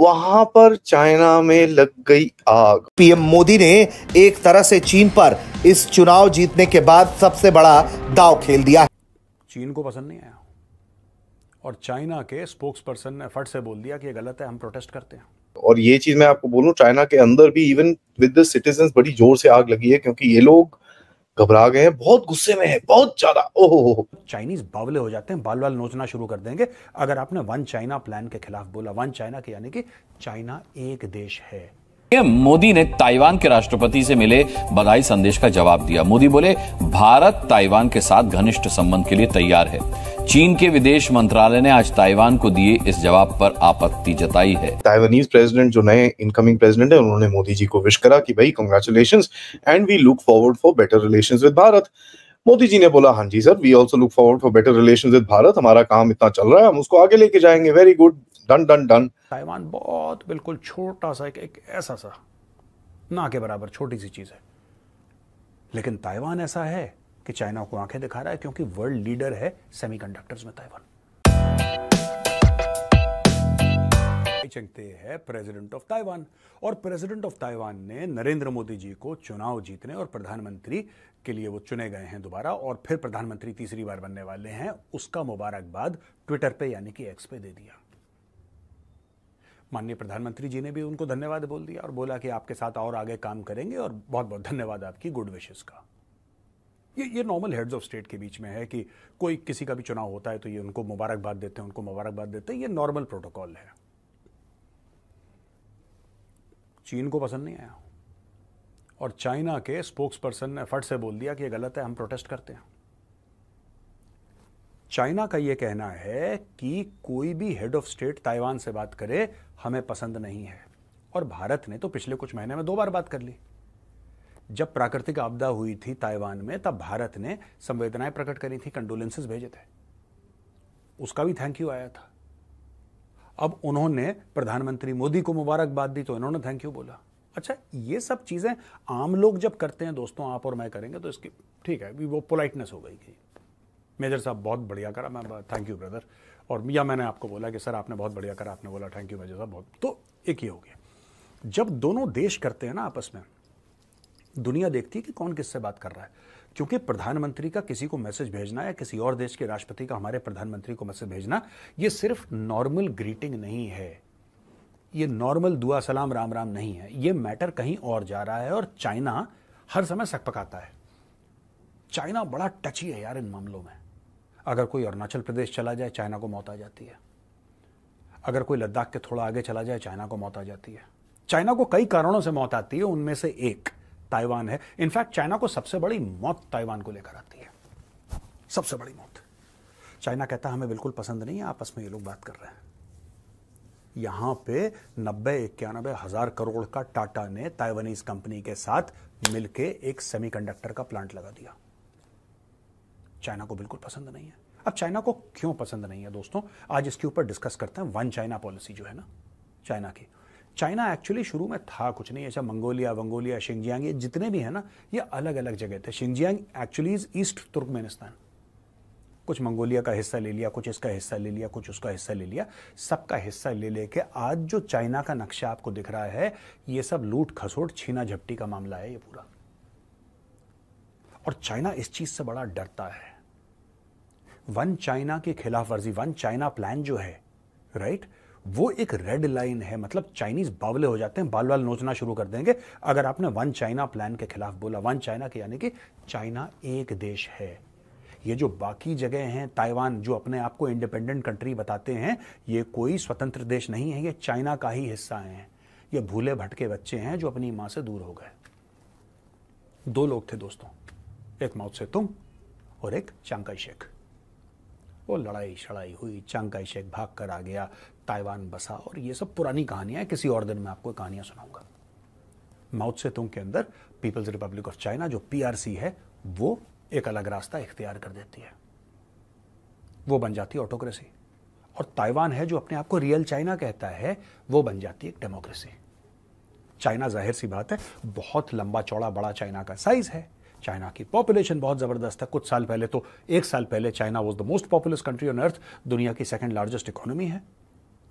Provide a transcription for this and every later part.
वहां पर चाइना में लग गई आग पीएम मोदी ने एक तरह से चीन पर इस चुनाव जीतने के बाद सबसे बड़ा दाव खेल दिया चीन को पसंद नहीं आया और चाइना के स्पोक्स पर्सन ने फट से बोल दिया कि ये गलत है हम प्रोटेस्ट करते हैं और ये चीज मैं आपको बोलूं चाइना के अंदर भी इवन विद द सिटीजन बड़ी जोर से आग लगी है क्योंकि ये लोग घबरा गए हैं बहुत गुस्से में है बहुत ज्यादा ओहो चाइनीज बावले हो जाते हैं बाल बाल नोचना शुरू कर देंगे अगर आपने वन चाइना प्लान के खिलाफ बोला वन चाइना के यानी कि चाइना एक देश है मोदी ने ताइवान के राष्ट्रपति से मिले बधाई संदेश का जवाब दिया मोदी बोले भारत ताइवान के साथ घनिष्ठ संबंध के लिए तैयार है चीन के विदेश मंत्रालय ने आज ताइवान को दिए इस जवाब पर आपत्ति जताई है ताइवानीज प्रेसिडेंट जो नए इनकमिंग प्रेसिडेंट है उन्होंने मोदी जी को विश करा कि भाई congratulation and we look forward for better relation with Bharat Modi ji ने बोला हाँ जी sir we also look forward for better relation with Bharat हमारा काम इतना चल रहा है हम उसको आगे लेके जाएंगे very good done done done Taiwan बहुत बिल्कुल छोटा सा एक, एक ऐसा सा ना के बराबर छोटी सी चीज है लेकिन ताइवान ऐसा है कि चाइना को आंखें दिखा रहा है क्योंकि वर्ल्ड लीडर है सेमीकंडक्टर्स में ताइवान ताई चंगते है प्रेसिडेंट ऑफ ताइवान और प्रेसिडेंट ऑफ ताइवान ने नरेंद्र मोदी जी को चुनाव जीतने और प्रधानमंत्री के लिए वो चुने गए हैं दोबारा और फिर प्रधानमंत्री तीसरी बार बनने वाले हैं उसका मुबारकबाद ट्विटर पे यानी कि एक्स पे दे दिया माननीय प्रधानमंत्री जी ने भी उनको धन्यवाद बोल दिया और बोला कि आपके साथ और आगे काम करेंगे और बहुत बहुत धन्यवाद आपकी गुड विशेष का ये ये नॉर्मल हेड्स ऑफ स्टेट के बीच में है कि कोई किसी का भी चुनाव होता है तो ये उनको मुबारकबाद देते हैं उनको मुबारकबाद देते हैं ये नॉर्मल प्रोटोकॉल है चीन को पसंद नहीं आया और चाइना के स्पोक्स पर्सन ने फट से बोल दिया कि यह गलत है हम प्रोटेस्ट करते हैं चाइना का यह कहना है कि कोई भी हेड ऑफ स्टेट ताइवान से बात करे हमें पसंद नहीं है और भारत ने तो पिछले कुछ महीने में दो बार बात कर ली जब प्राकृतिक आपदा हुई थी ताइवान में तब भारत ने संवेदनाएं प्रकट करी थी कंडोलेंसेस भेजे थे उसका भी थैंक यू आया था अब उन्होंने प्रधानमंत्री मोदी को मुबारकबाद दी तो इन्होंने थैंक यू बोला अच्छा ये सब चीज़ें आम लोग जब करते हैं दोस्तों आप और मैं करेंगे तो इसकी ठीक है वो पोलाइटनेस हो गई मेजर साहब बहुत बढ़िया करा मैं थैंक यू ब्रदर और या मैंने आपको बोला कि सर आपने बहुत बढ़िया करा आपने बोला थैंक यू मेजर साहब बहुत तो एक ही हो गया जब दोनों देश करते हैं ना आपस में दुनिया देखती है कि कौन किससे बात कर रहा है क्योंकि प्रधानमंत्री का किसी को मैसेज भेजना या किसी और देश के राष्ट्रपति का हमारे प्रधानमंत्री को मैसेज भेजना यह सिर्फ नॉर्मल ग्रीटिंग नहीं है ये नॉर्मल दुआ सलाम राम राम नहीं है ये मैटर कहीं और जा रहा है और चाइना हर समय सकपकाता है चाइना बड़ा टची है यार इन मामलों में अगर कोई अरुणाचल प्रदेश चला जाए चाइना को मौत आ जाती है अगर कोई लद्दाख के थोड़ा आगे चला जाए चाइना को मौत आ जाती है चाइना को कई कारणों से मौत आती है उनमें से एक ताइवान है इनफैक्ट चाइना को सबसे बड़ी मौत ताइवान को लेकर आती है सबसे बड़ी मौत चाइना कहता है हमें बिल्कुल पसंद नहीं है आपस में ये लोग बात कर रहे हैं यहां पे नब्बे इक्यानबे हजार करोड़ का टाटा ने ताइवानीज कंपनी के साथ मिलके एक सेमीकंडक्टर का प्लांट लगा दिया चाइना को बिल्कुल पसंद नहीं है अब चाइना को क्यों पसंद नहीं है दोस्तों आज इसके ऊपर डिस्कस करते हैं वन चाइना पॉलिसी जो है ना चाइना की चाइना एक्चुअली शुरू में था कुछ नहीं ऐसा मंगोलिया वंगोलिया शिंगजियांग ये जितने भी हैं ना ये अलग अलग जगह थे Xinjiang actually is east Turkmenistan कुछ मंगोलिया का हिस्सा ले लिया कुछ इसका हिस्सा ले लिया कुछ उसका हिस्सा ले लिया सबका हिस्सा ले लेके आज जो चाइना का नक्शा आपको दिख रहा है ये सब लूट खसोट छीना झपटी का मामला है ये पूरा और चाइना इस चीज से बड़ा डरता है वन चाइना की खिलाफ वर्जी वन चाइना प्लान जो है राइट right? वो एक रेड लाइन है मतलब चाइनीज बावले हो जाते हैं बाल बाल नोचना शुरू कर देंगे अगर आपने वन चाइना प्लान के खिलाफ बोला वन चाइना के यानी कि चाइना एक देश है ये जो बाकी जगह हैं ताइवान जो अपने आप को इंडिपेंडेंट कंट्री बताते हैं ये कोई स्वतंत्र देश नहीं है ये चाइना का ही हिस्सा है ये भूले भटके बच्चे हैं जो अपनी मां से दूर हो गए दो लोग थे दोस्तों एक माउथ से तुम और एक चांकाई शेख वो लड़ाई शड़ाई हुई चांग का शेख भाग कर आ गया ताइवान बसा और ये सब पुरानी कहानियां हैं किसी और दिन मैं आपको कहानियां सुनाऊंगा माउथ से के अंदर पीपल्स रिपब्लिक ऑफ चाइना जो पीआरसी है वो एक अलग रास्ता इख्तियार कर देती है वो बन जाती है ऑटोक्रेसी और ताइवान है जो अपने आप को रियल चाइना कहता है वो बन जाती है डेमोक्रेसी चाइना जाहिर सी बात है बहुत लंबा चौड़ा बड़ा चाइना का साइज है चाइना की पॉपुलेशन बहुत ज़बरदस्त है कुछ साल पहले तो एक साल पहले China was the most populous country on earth दुनिया की सेकेंड लार्जेस्ट इकोनॉमी है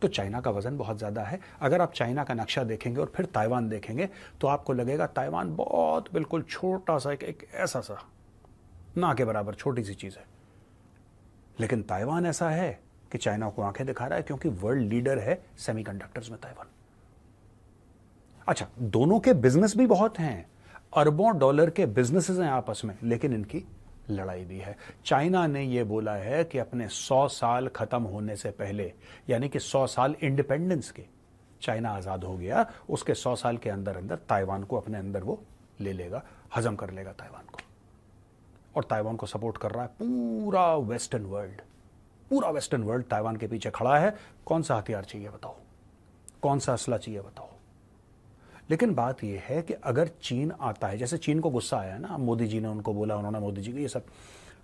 तो चाइना का वजन बहुत ज़्यादा है अगर आप चाइना का नक्शा देखेंगे और फिर ताइवान देखेंगे तो आपको लगेगा ताइवान बहुत बिल्कुल छोटा सा एक, एक ऐसा सा ना के बराबर छोटी सी चीज़ है लेकिन ताइवान ऐसा है कि चाइना को आंखें दिखा रहा है क्योंकि वर्ल्ड लीडर है सेमीकंडक्टर्स में ताइवान अच्छा दोनों के बिजनेस भी बहुत हैं अरबों डॉलर के बिजनेसेस हैं आपस में लेकिन इनकी लड़ाई भी है चाइना ने यह बोला है कि अपने 100 साल खत्म होने से पहले यानी कि 100 साल इंडिपेंडेंस के चाइना आज़ाद हो गया उसके 100 साल के अंदर अंदर ताइवान को अपने अंदर वो ले लेगा हजम कर लेगा ताइवान को और ताइवान को सपोर्ट कर रहा है पूरा वेस्टर्न वर्ल्ड पूरा वेस्टर्न वर्ल्ड ताइवान के पीछे खड़ा है कौन सा हथियार चाहिए बताओ कौन सा असला चाहिए बताओ लेकिन बात यह है कि अगर चीन आता है जैसे चीन को गुस्सा आया ना मोदी जी ने उनको बोला उन्होंने मोदी जी को ये सब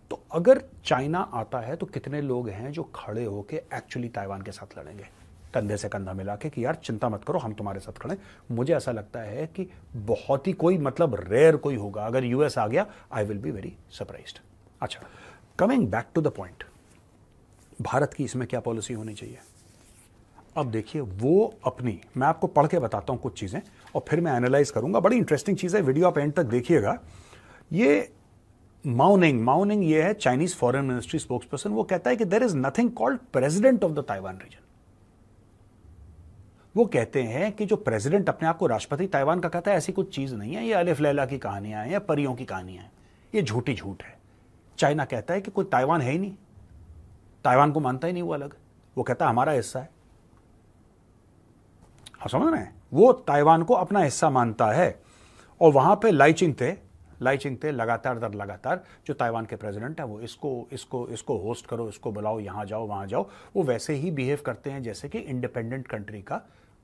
तो अगर चाइना आता है तो कितने लोग हैं जो खड़े होकर एक्चुअली ताइवान के साथ लड़ेंगे कंधे से कंधा मिला के कि यार चिंता मत करो हम तुम्हारे साथ खड़े मुझे ऐसा लगता है कि बहुत ही कोई मतलब रेयर कोई होगा अगर यूएस आ गया I will be very surprise अच्छा coming back to the point Bharat की इसमें क्या पॉलिसी होनी चाहिए अब देखिए वो अपनी मैं आपको पढ़ के बताता हूं कुछ चीज़ें और फिर मैं एनालाइज करूंगा बड़ी इंटरेस्टिंग चीज़ है वीडियो आप एंड तक देखिएगा ये माउनिंग माउनिंग ये है Chinese foreign ministry spokesperson वो कहता है कि there is nothing called president of the Taiwan region वो कहते हैं कि जो प्रेसिडेंट अपने आप को राष्ट्रपति ताइवान का कहता है ऐसी कुछ चीज़ नहीं है ये अलिफ लैला की कहानियां हैं या परियों की कहानियां हैं ये झूठी झूठ है चाइना कहता है कि कोई ताइवान है ही नहीं ताइवान को मानता ही नहीं वो अलग वो कहता है हमारा हिस्सा है आप हाँ, समझ रहे हैं वो ताइवान को अपना हिस्सा मानता है और वहां पे लाइचिंग थे लाइचिंग थे लगातार दर लगातार जो ताइवान के प्रेसिडेंट है वो इसको इसको इसको होस्ट करो इसको बुलाओ यहां जाओ वहां जाओ वो वैसे ही बिहेव करते हैं जैसे कि इंडिपेंडेंट कंट्री का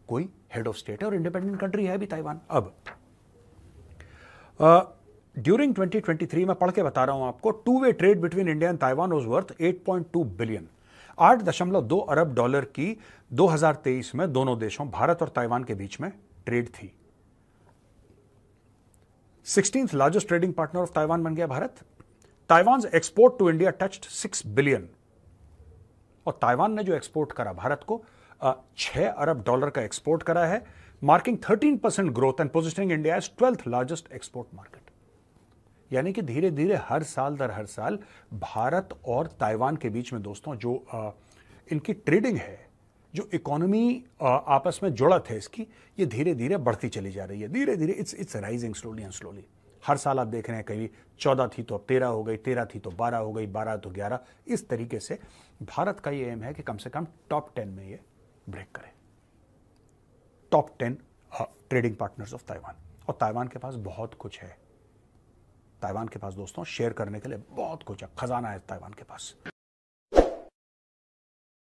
कोई हेड ऑफ स्टेट है और इंडिपेंडेंट कंट्री है भी ताइवान अब ड्यूरिंग uh, 2023 मैं पढ़ के बता रहा हूं आपको two way trade between India and Taiwan was worth 8.2 billion आठ दशमलव दो अरब डॉलर की 2023 में दोनों देशों भारत और ताइवान के बीच में ट्रेड थी sixteenth largest trading partner of Taiwan बन गया Bharat Taiwan export to India touched six billion और ताइवान ने जो एक्सपोर्ट करा भारत को छह अरब डॉलर का एक्सपोर्ट करा है marking thirteen percent growth and positioning India as twelfth largest export market यानी कि धीरे धीरे हर साल दर हर साल भारत और ताइवान के बीच में दोस्तों जो आ, इनकी ट्रेडिंग है जो इकोनॉमी आपस में जुड़त है इसकी ये धीरे धीरे बढ़ती चली जा रही है धीरे धीरे it's it's rising slowly and slowly हर साल आप देख रहे हैं कहीं चौदह थी तो अब तेरह हो गई तेरह थी तो बारह हो गई बारह तो ग्यारह इस तरीके से भारत का ये एम है कि कम से कम टॉप टेन में ये ब्रेक करें top ten trading partners of Taiwan और ताइवान के पास बहुत कुछ है ताइवान के पास दोस्तों शेयर करने के लिए बहुत कुछ है खजाना है ताइवान के पास